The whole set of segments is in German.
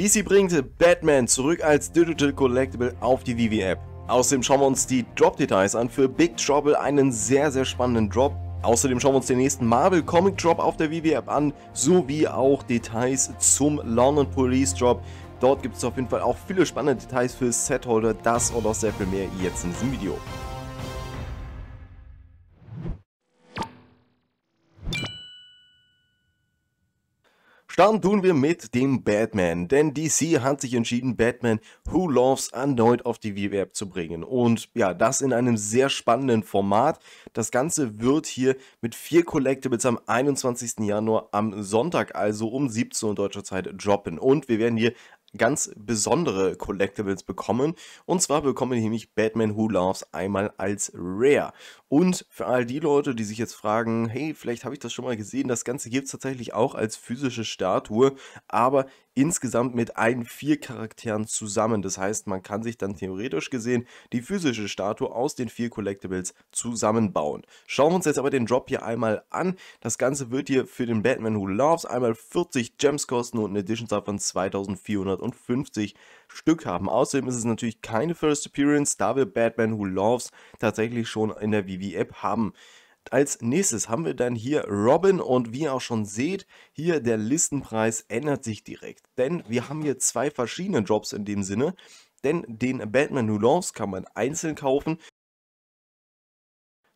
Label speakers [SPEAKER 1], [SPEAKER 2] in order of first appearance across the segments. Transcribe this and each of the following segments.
[SPEAKER 1] DC bringt Batman zurück als Digital Collectible auf die Vivi App. Außerdem schauen wir uns die Drop-Details an für Big Trouble, einen sehr, sehr spannenden Drop. Außerdem schauen wir uns den nächsten Marvel Comic Drop auf der Vivi App an, sowie auch Details zum London Police Drop. Dort gibt es auf jeden Fall auch viele spannende Details für Setholder, das und auch sehr viel mehr jetzt in diesem Video. Starten tun wir mit dem Batman, denn DC hat sich entschieden, Batman Who Loves erneut auf die VW-App zu bringen. Und ja, das in einem sehr spannenden Format. Das Ganze wird hier mit vier Collectibles am 21. Januar am Sonntag, also um 17 Uhr deutscher Zeit, droppen. Und wir werden hier ganz besondere Collectibles bekommen. Und zwar bekommen wir nämlich Batman Who Loves einmal als Rare. Und für all die Leute, die sich jetzt fragen, hey, vielleicht habe ich das schon mal gesehen, das Ganze gibt es tatsächlich auch als physische Statue, aber insgesamt mit allen vier Charakteren zusammen. Das heißt, man kann sich dann theoretisch gesehen die physische Statue aus den vier Collectibles zusammenbauen. Schauen wir uns jetzt aber den Drop hier einmal an. Das Ganze wird hier für den Batman Who Loves einmal 40 Gems kosten und eine Edition von 2450 Stück haben. Außerdem ist es natürlich keine First Appearance, da wir Batman Who Loves tatsächlich schon in der VV-App haben. Als nächstes haben wir dann hier Robin und wie ihr auch schon seht, hier der Listenpreis ändert sich direkt. Denn wir haben hier zwei verschiedene Drops in dem Sinne. Denn den Batman Who kann man einzeln kaufen.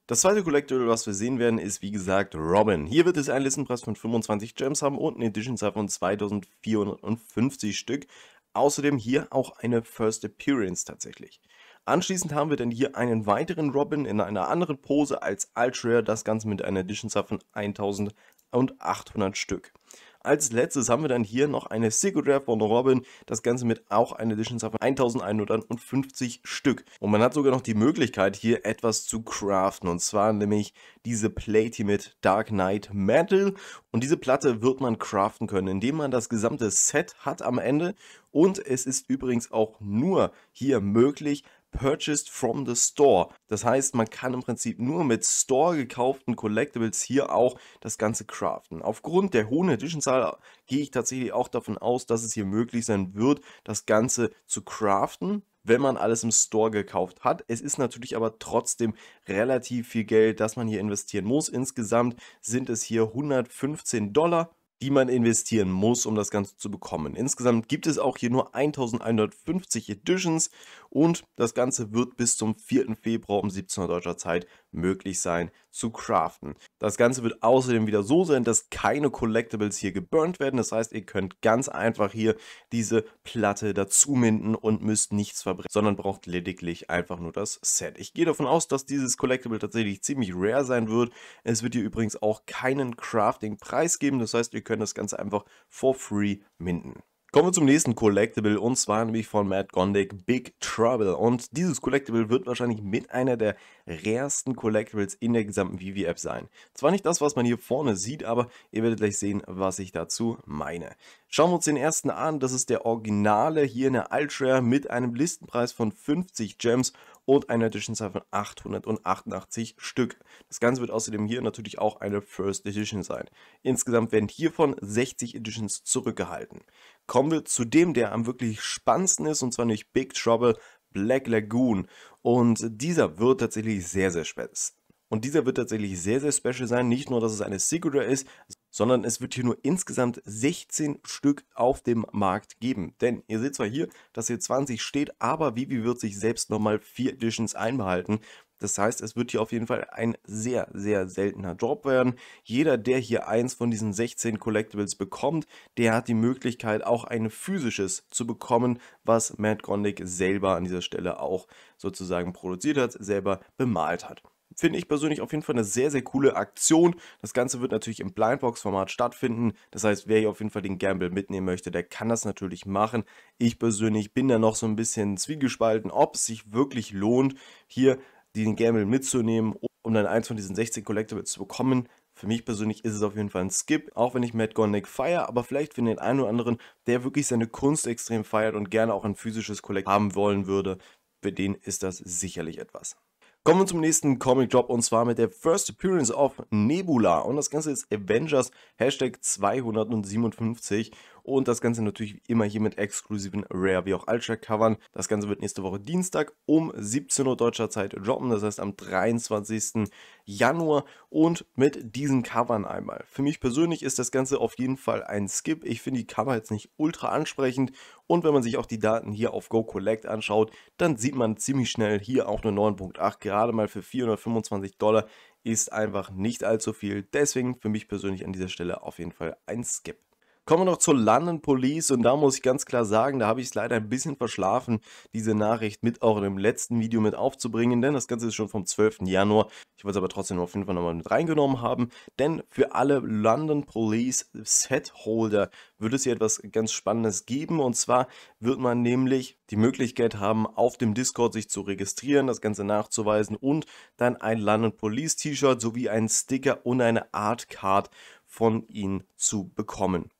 [SPEAKER 1] Das zweite Collectible, was wir sehen werden, ist wie gesagt Robin. Hier wird es einen Listenpreis von 25 Gems haben und eine Edition Zahl von 2450 Stück. Außerdem hier auch eine First Appearance tatsächlich. Anschließend haben wir dann hier einen weiteren Robin in einer anderen Pose als Ultra, das Ganze mit einer Edition von 1800 Stück. Als letztes haben wir dann hier noch eine Secret Rare von Robin, das Ganze mit auch einer Edition von 1150 Stück. Und man hat sogar noch die Möglichkeit hier etwas zu craften und zwar nämlich diese Plate mit Dark Knight Metal und diese Platte wird man craften können, indem man das gesamte Set hat am Ende und es ist übrigens auch nur hier möglich, purchased from the store. Das heißt, man kann im Prinzip nur mit Store gekauften Collectibles hier auch das Ganze craften. Aufgrund der hohen Edition-Zahl gehe ich tatsächlich auch davon aus, dass es hier möglich sein wird, das Ganze zu craften wenn man alles im Store gekauft hat. Es ist natürlich aber trotzdem relativ viel Geld, das man hier investieren muss. Insgesamt sind es hier 115 Dollar die man investieren muss, um das Ganze zu bekommen. Insgesamt gibt es auch hier nur 1150 Editions und das Ganze wird bis zum 4. Februar um 17 Uhr deutscher Zeit möglich sein zu craften. Das Ganze wird außerdem wieder so sein, dass keine Collectibles hier geburnt werden. Das heißt, ihr könnt ganz einfach hier diese Platte dazu minden und müsst nichts verbrennen, sondern braucht lediglich einfach nur das Set. Ich gehe davon aus, dass dieses Collectible tatsächlich ziemlich rare sein wird. Es wird hier übrigens auch keinen Crafting-Preis geben. Das heißt, ihr könnt können das Ganze einfach for free minden. Kommen wir zum nächsten Collectible und zwar nämlich von Matt Gondick Big Trouble. Und dieses Collectible wird wahrscheinlich mit einer der rarsten Collectibles in der gesamten Vivi-App sein. Zwar nicht das, was man hier vorne sieht, aber ihr werdet gleich sehen, was ich dazu meine. Schauen wir uns den ersten an. Das ist der Originale hier in der Altrare mit einem Listenpreis von 50 Gems und eine Edition sein von 888 Stück. Das Ganze wird außerdem hier natürlich auch eine First Edition sein. Insgesamt werden hiervon 60 Editions zurückgehalten. Kommen wir zu dem, der am wirklich spannendsten ist, und zwar nicht Big Trouble, Black Lagoon. Und dieser wird tatsächlich sehr, sehr spät. Und dieser wird tatsächlich sehr, sehr special sein. Nicht nur, dass es eine Secret ist, sondern es wird hier nur insgesamt 16 Stück auf dem Markt geben. Denn ihr seht zwar hier, dass hier 20 steht, aber Vivi wird sich selbst nochmal 4 Editions einbehalten. Das heißt, es wird hier auf jeden Fall ein sehr, sehr seltener Drop werden. Jeder, der hier eins von diesen 16 Collectibles bekommt, der hat die Möglichkeit, auch ein physisches zu bekommen, was Matt Grondick selber an dieser Stelle auch sozusagen produziert hat, selber bemalt hat finde ich persönlich auf jeden Fall eine sehr, sehr coole Aktion. Das Ganze wird natürlich im Blindbox-Format stattfinden. Das heißt, wer hier auf jeden Fall den Gamble mitnehmen möchte, der kann das natürlich machen. Ich persönlich bin da noch so ein bisschen zwiegespalten, ob es sich wirklich lohnt, hier den Gamble mitzunehmen, um dann eins von diesen 16 Collectibles zu bekommen. Für mich persönlich ist es auf jeden Fall ein Skip, auch wenn ich Matt Gornick feiere, aber vielleicht für den einen oder anderen, der wirklich seine Kunst extrem feiert und gerne auch ein physisches Collect haben wollen würde, für den ist das sicherlich etwas. Kommen wir zum nächsten Comic Drop und zwar mit der First Appearance of Nebula und das Ganze ist Avengers Hashtag 257 und das Ganze natürlich wie immer hier mit exklusiven Rare wie auch Ultra Covern. Das Ganze wird nächste Woche Dienstag um 17 Uhr deutscher Zeit droppen, das heißt am 23. Januar und mit diesen Covern einmal. Für mich persönlich ist das Ganze auf jeden Fall ein Skip. Ich finde die Cover jetzt nicht ultra ansprechend und wenn man sich auch die Daten hier auf Go Collect anschaut, dann sieht man ziemlich schnell hier auch eine 9.8, gerade mal für 425 Dollar ist einfach nicht allzu viel. Deswegen für mich persönlich an dieser Stelle auf jeden Fall ein Skip. Kommen wir noch zur London Police und da muss ich ganz klar sagen, da habe ich es leider ein bisschen verschlafen, diese Nachricht mit auch in dem letzten Video mit aufzubringen, denn das Ganze ist schon vom 12. Januar. Ich wollte es aber trotzdem auf jeden Fall nochmal mit reingenommen haben, denn für alle London Police Setholder wird es hier etwas ganz Spannendes geben und zwar wird man nämlich die Möglichkeit haben, auf dem Discord sich zu registrieren, das Ganze nachzuweisen und dann ein London Police T-Shirt sowie einen Sticker und eine Art Card von ihnen zu bekommen.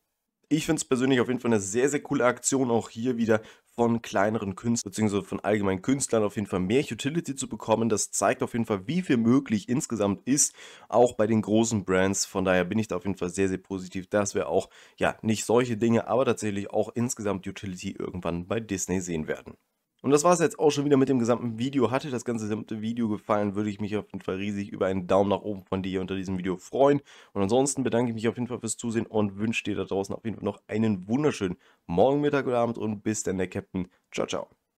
[SPEAKER 1] Ich finde es persönlich auf jeden Fall eine sehr, sehr coole Aktion, auch hier wieder von kleineren Künstlern bzw. von allgemeinen Künstlern auf jeden Fall mehr Utility zu bekommen. Das zeigt auf jeden Fall, wie viel möglich insgesamt ist, auch bei den großen Brands. Von daher bin ich da auf jeden Fall sehr, sehr positiv, dass wir auch, ja, nicht solche Dinge, aber tatsächlich auch insgesamt Utility irgendwann bei Disney sehen werden. Und das war es jetzt auch schon wieder mit dem gesamten Video. Hat dir das ganze gesamte Video gefallen, würde ich mich auf jeden Fall riesig über einen Daumen nach oben von dir unter diesem Video freuen. Und ansonsten bedanke ich mich auf jeden Fall fürs Zusehen und wünsche dir da draußen auf jeden Fall noch einen wunderschönen Morgen, Mittag oder Abend und bis dann der Captain. Ciao, ciao.